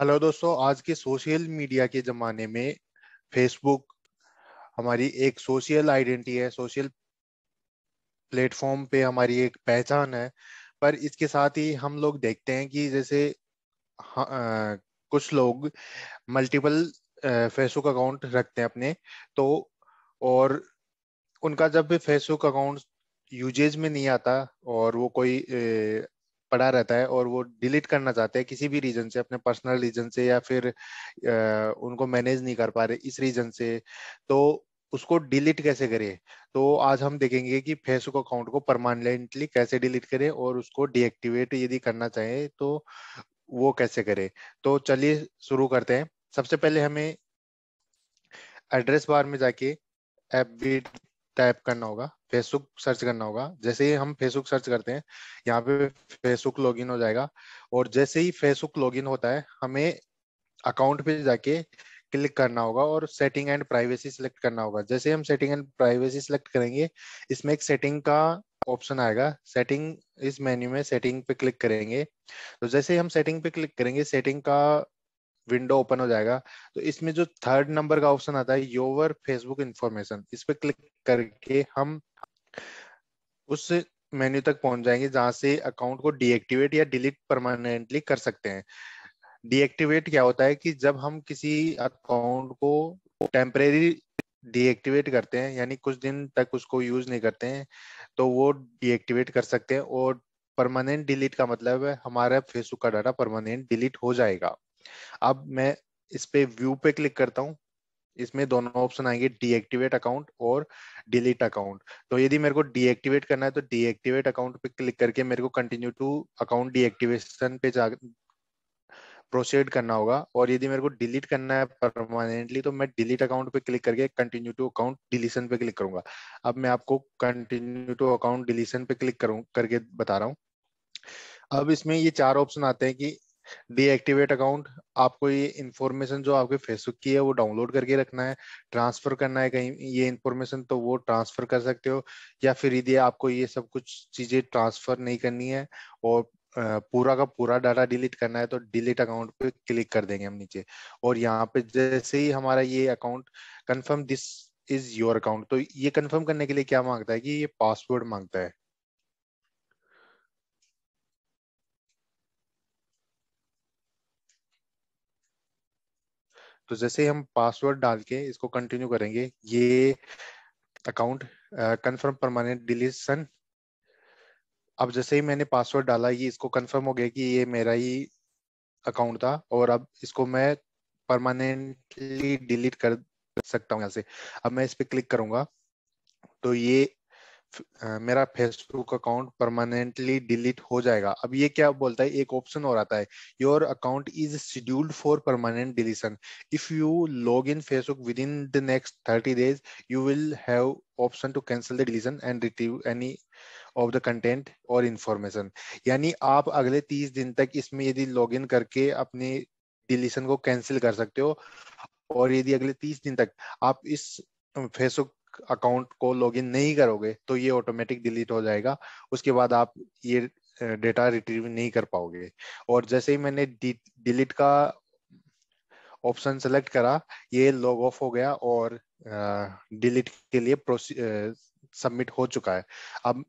hello दोस्तों आज के सोशल मीडिया के ज़माने में फेसबुक हमारी एक सोशल आइडेंटिटी है सोशल प्लेटफॉर्म पे हमारी एक पहचान है पर इसके साथ ही हम लोग देखते हैं कि जैसे आ, कुछ लोग मल्टीपल फेसबुक अकाउंट रखते हैं अपने तो और उनका जब भी फेसबुक अकाउंट यूजेज में नहीं आता और वो कोई पड़ा रहता है और वो डिलीट करना चाहते हैं किसी भी रीजन से अपने पर्सनल रीजन से या फिर आ, उनको मैनेज नहीं कर पा रहे इस रीजन से तो उसको डिलीट कैसे करें तो आज हम देखेंगे कि फेसबुक अकाउंट को परमानेंटली कैसे डिलीट करें और उसको डीएक्टिवेट यदि करना चाहें तो वो कैसे करें तो चलिए शुरू करते हैं सबसे पहले हमें एड्रेस बार में जाके एप टाइप करना होगा फेसबुक सर्च करना होगा जैसे ही हम फेसबुक सर्च करते हैं यहाँ पे फेसबुक लॉगिन हो जाएगा और जैसे ही फेसबुक लॉगिन होता है हमें अकाउंट पे जाके क्लिक करना होगा और सेटिंग एंड प्राइवेसी सिलेक्ट करना होगा जैसे हम सेटिंग एंड प्राइवेसी सिलेक्ट करेंगे इसमें एक सेटिंग का ऑप्शन आएगा सेटिंग इस मेन्यू में सेटिंग पे क्लिक करेंगे तो जैसे हम सेटिंग पे क्लिक करेंगे सेटिंग का विंडो ओपन हो जाएगा तो इसमें जो थर्ड नंबर का ऑप्शन आता है योवर फेसबुक इंफॉर्मेशन इस पर क्लिक करके हम उस मेन्यू तक पहुंच जाएंगे जहां से अकाउंट को डीएक्टिवेट या डिलीट परमानेंटली कर सकते हैं डीएक्टिवेट क्या होता है कि जब हम किसी अकाउंट को टेम्परेरी डीएक्टिवेट करते हैं यानी कुछ दिन तक उसको यूज नहीं करते हैं तो वो डीएक्टिवेट कर सकते हैं और परमानेंट डिलीट का मतलब है हमारा फेसबुक का डाटा परमानेंट डिलीट हो जाएगा अब मैं इस पे व्यू पे क्लिक करता हूँ इसमें दोनों ऑप्शन आएंगे डीएक्टिवेट अकाउंट और डिलीट अकाउंट तो यदि मेरे को डीएक्टिवेट करना है तो डीएक्टिवेट अकाउंट पे क्लिक करके मेरे को कंटिन्यू टू अकाउंट डीएक्टिवेशन पे जा प्रोसीड करना होगा और यदि मेरे को डिलीट करना है परमानेंटली तो मैं डिलीट अकाउंट पे क्लिक करके कंटिन्यू टू अकाउंट डिलीशन पे क्लिक करूंगा अब मैं आपको कंटिन्यू टू अकाउंट डिलीशन पे क्लिक करूँ करके बता रहा हूँ अब इसमें ये चार ऑप्शन आते हैं कि डीएक्टिवेट अकाउंट आपको ये इन्फॉर्मेशन जो आपके फेसबुक की है वो डाउनलोड करके रखना है ट्रांसफर करना है कहीं ये इन्फॉर्मेशन तो वो ट्रांसफर कर सकते हो या फिर यदि आपको ये सब कुछ चीजें ट्रांसफर नहीं करनी है और पूरा का पूरा डाटा डिलीट करना है तो डिलीट अकाउंट पे क्लिक कर देंगे हम नीचे और यहाँ पे जैसे ही हमारा ये account confirm this is your account तो ये कंफर्म करने के लिए क्या मांगता है कि ये पासवर्ड मांगता है तो जैसे हम पासवर्ड डाल के इसको कंटिन्यू करेंगे ये अकाउंट कंफर्म परमानेंट डिलीशन अब जैसे ही मैंने पासवर्ड डाला ये इसको कंफर्म हो गया कि ये मेरा ही अकाउंट था और अब इसको मैं परमानेंटली डिलीट कर सकता हूँ यहाँ से अब मैं इस पर क्लिक करूंगा तो ये मेरा फेसबुक अकाउंट परमानेंटली डिलीट हो जाएगा अब ये क्या बोलता है एक ऑप्शन और आता है your account is scheduled for permanent deletion if you log in Facebook within the next thirty days you will have option to cancel the deletion and retrieve any of the content और information यानी आप अगले तीस दिन तक इसमें यदि log in करके अपने डिलीशन को कैंसिल कर सकते हो और यदि अगले तीस दिन तक आप इस फेसबुक अकाउंट को लॉगिन नहीं करोगे तो ये ऑटोमेटिक डिलीट हो जाएगा उसके बाद आप ये डेटा रिट्रीव नहीं कर पाओगे और जैसे ही मैंने डिलीट का ऑप्शन सेलेक्ट करा ये लॉग ऑफ हो गया और डिलीट के लिए सबमिट हो चुका है अब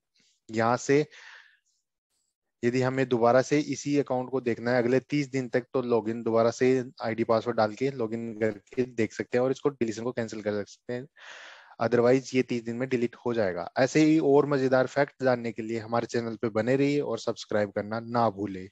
यहाँ से यदि हमें दोबारा से इसी अकाउंट को देखना है अगले तीस दिन तक तो लॉगिन दोबारा से आईडी पासवर्ड डाल के इन करके देख सकते हैं और इसको डिलीशन को कैंसिल कर सकते हैं अदरवाइज ये तीस दिन में डिलीट हो जाएगा ऐसे ही और मजेदार फैक्ट जानने के लिए हमारे चैनल पे बने रहिए और सब्सक्राइब करना ना भूले